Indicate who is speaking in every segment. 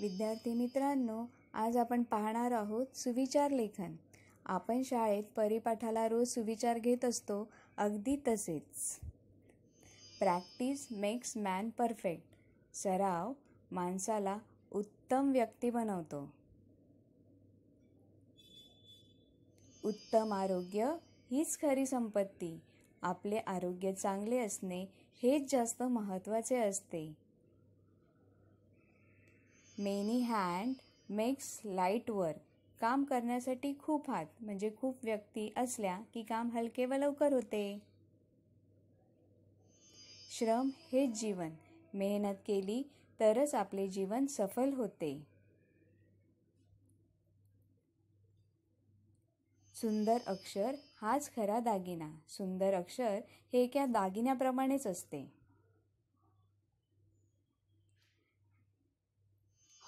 Speaker 1: विद्यार्थी मित्रांनो आज आपण पाहणार आहोत सुविचार लेखन आपण शाळेत परिपाठाला रोज सुविचार घेत असतो अगदी तसेच प्रॅक्टिस मेक्स मॅन परफेक्ट सराव माणसाला उत्तम व्यक्ती बनवतो उत्तम आरोग्य हीच खरी संपत्ती आपले आरोग्य चांगले असणे हेच जास्त महत्त्वाचे असते many hand makes light work काम करण्यासाठी खूप हात म्हणजे खूप व्यक्ती असल्या की काम हलके व लवकर होते श्रम हे जीवन मेहनत केली तरच आपले जीवन सफल होते सुंदर अक्षर हाच खरा दागिना सुंदर अक्षर हे एका दागिन्याप्रमाणेच असते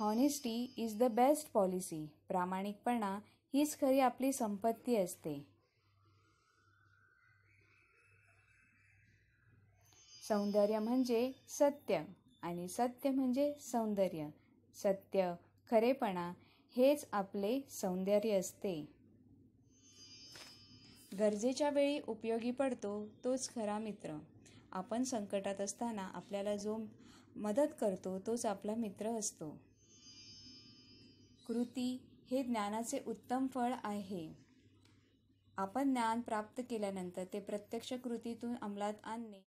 Speaker 1: honesty is the best policy प्रामाणिकपणा हीच खरी आपली संपत्ती असते सौंदर्य म्हणजे सत्य आणि सत्य म्हणजे सौंदर्य सत्य खरेपणा हेच आपले सौंदर्य असते गरजेच्या वेळी उपयोगी पडतो तोच खरा मित्र आपण संकटात असताना आपल्याला जो मदत करतो तोच आपला मित्र असतो कृती हे ज्ञानाचे उत्तम फळ आहे आपण ज्ञान प्राप्त केल्यानंतर ते प्रत्यक्ष कृतीतून अंमलात आणणे